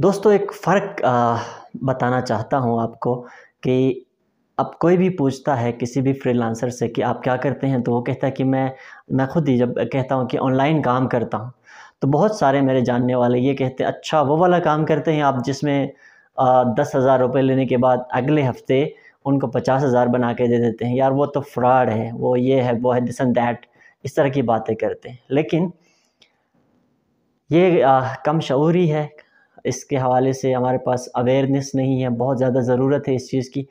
दोस्तों एक फ़र्क बताना चाहता हूँ आपको कि अब कोई भी पूछता है किसी भी फ्रीलांसर से कि आप क्या करते हैं तो वो कहता है कि मैं मैं खुद ही जब कहता हूँ कि ऑनलाइन काम करता हूँ तो बहुत सारे मेरे जानने वाले ये कहते हैं अच्छा वो वाला काम करते हैं आप जिसमें दस हज़ार रुपये लेने के बाद अगले हफ्ते उनको पचास हज़ार बना के दे देते हैं यार वो तो फ्रॉड है वो ये है वो है दिस एंड दैट इस तरह की बातें करते हैं लेकिन ये आ, कम शूरी है इसके हवाले से हमारे पास अवेयरनेस नहीं है बहुत ज़्यादा ज़रूरत है इस चीज़ की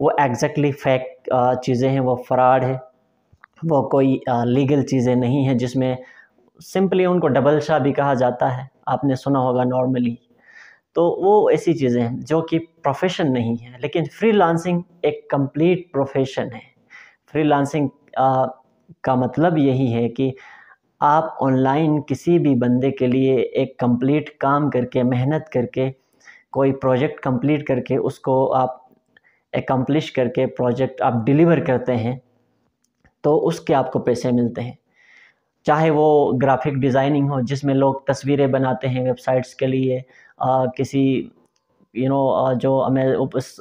वो एग्जैक्टली फैक्ट चीज़ें हैं वो फ्रॉड है वो कोई लीगल चीज़ें नहीं हैं जिसमें सिंपली उनको डबल शाह भी कहा जाता है आपने सुना होगा नॉर्मली तो वो ऐसी चीज़ें हैं जो कि प्रोफेशन नहीं है लेकिन फ्रीलांसिंग एक कंप्लीट प्रोफेशन है फ्रीलांसिंग का मतलब यही है कि आप ऑनलाइन किसी भी बंदे के लिए एक कंप्लीट काम करके मेहनत करके कोई प्रोजेक्ट कंप्लीट करके उसको आप एकम्प्लिश करके प्रोजेक्ट आप डिलीवर करते हैं तो उसके आपको पैसे मिलते हैं चाहे वो ग्राफिक डिज़ाइनिंग हो जिसमें लोग तस्वीरें बनाते हैं वेबसाइट्स के लिए आ, किसी यू you नो know, जो हमें उस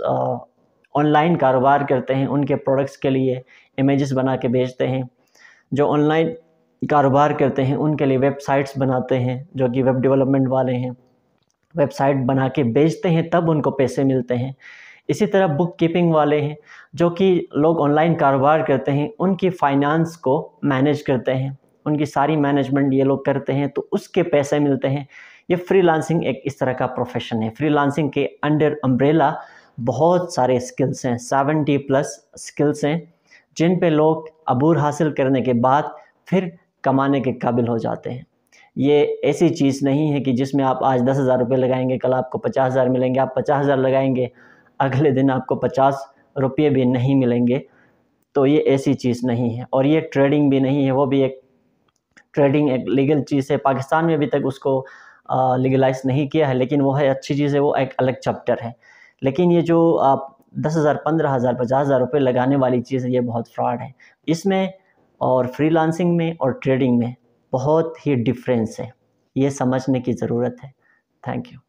ऑनलाइन कारोबार करते हैं उनके प्रोडक्ट्स के लिए इमेजेस बना के बेचते हैं जो ऑनलाइन कारोबार करते हैं उनके लिए वेबसाइट्स बनाते हैं जो कि वेब डेवलपमेंट वाले हैं वेबसाइट बना के बेचते हैं तब उनको पैसे मिलते हैं इसी तरह बुक कीपिंग वाले हैं जो कि लोग ऑनलाइन कारोबार करते हैं उनकी फाइनेंस को मैनेज करते हैं उनकी सारी मैनेजमेंट ये लोग करते हैं तो उसके पैसे मिलते हैं ये फ्रीलांसिंग एक इस तरह का प्रोफेशन है फ्रीलांसिंग के अंडर अम्ब्रेला बहुत सारे स्किल्स हैं सेवेंटी प्लस स्किल्स हैं जिन पे लोग अबूर हासिल करने के बाद फिर कमाने के काबिल हो जाते हैं ये ऐसी चीज़ नहीं है कि जिसमें आप आज दस हज़ार रुपये लगाएंगे कल आपको पचास हज़ार मिलेंगे आप पचास हज़ार लगाएंगे अगले दिन आपको पचास रुपये भी नहीं मिलेंगे तो ये ऐसी चीज़ नहीं है और ये ट्रेडिंग भी नहीं है वो भी एक ट्रेडिंग एक लीगल चीज़ है पाकिस्तान में अभी तक उसको लीगलाइज नहीं किया है लेकिन वो है अच्छी चीज़ है वो एक अलग चैप्टर है लेकिन ये जो आप दस हज़ार पंद्रह हज़ार पचास हज़ार रुपये लगाने वाली चीज़ है ये बहुत फ्रॉड है इसमें और फ्रीलांसिंग में और ट्रेडिंग में बहुत ही डिफरेंस है ये समझने की ज़रूरत है थैंक यू